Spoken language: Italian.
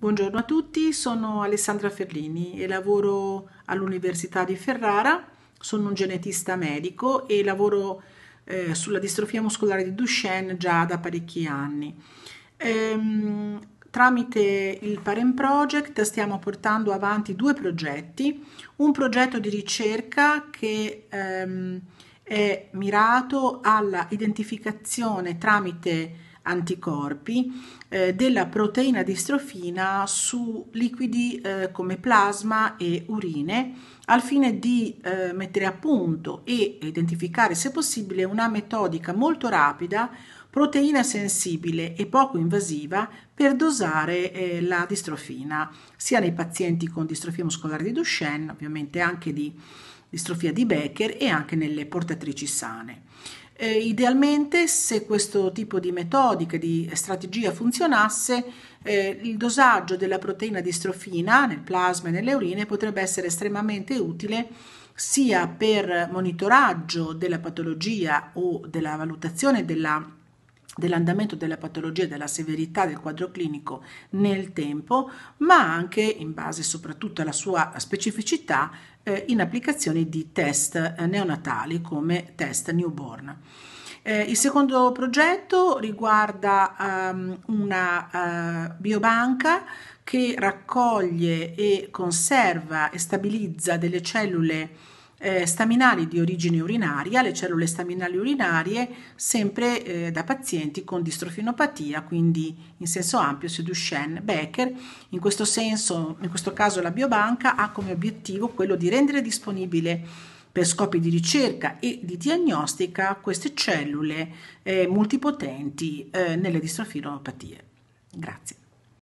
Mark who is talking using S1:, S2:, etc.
S1: Buongiorno a tutti, sono Alessandra Ferlini e lavoro all'Università di Ferrara, sono un genetista medico e lavoro eh, sulla distrofia muscolare di Duchenne già da parecchi anni. Ehm, tramite il Parent Project stiamo portando avanti due progetti, un progetto di ricerca che ehm, è mirato alla identificazione tramite anticorpi eh, della proteina distrofina su liquidi eh, come plasma e urine al fine di eh, mettere a punto e identificare se possibile una metodica molto rapida proteina sensibile e poco invasiva per dosare eh, la distrofina, sia nei pazienti con distrofia muscolare di Duchenne, ovviamente anche di distrofia di Becker e anche nelle portatrici sane. Eh, idealmente se questo tipo di metodica, di strategia funzionasse, eh, il dosaggio della proteina distrofina nel plasma e nelle urine potrebbe essere estremamente utile sia per monitoraggio della patologia o della valutazione della dell'andamento della patologia e della severità del quadro clinico nel tempo, ma anche in base soprattutto alla sua specificità eh, in applicazioni di test eh, neonatali come test newborn. Eh, il secondo progetto riguarda um, una uh, biobanca che raccoglie e conserva e stabilizza delle cellule eh, staminali di origine urinaria, le cellule staminali urinarie sempre eh, da pazienti con distrofinopatia, quindi in senso ampio su Duchenne Becker. In questo senso, in questo caso la biobanca ha come obiettivo quello di rendere disponibile per scopi di ricerca e di diagnostica queste cellule eh, multipotenti eh, nelle distrofinopatie. Grazie.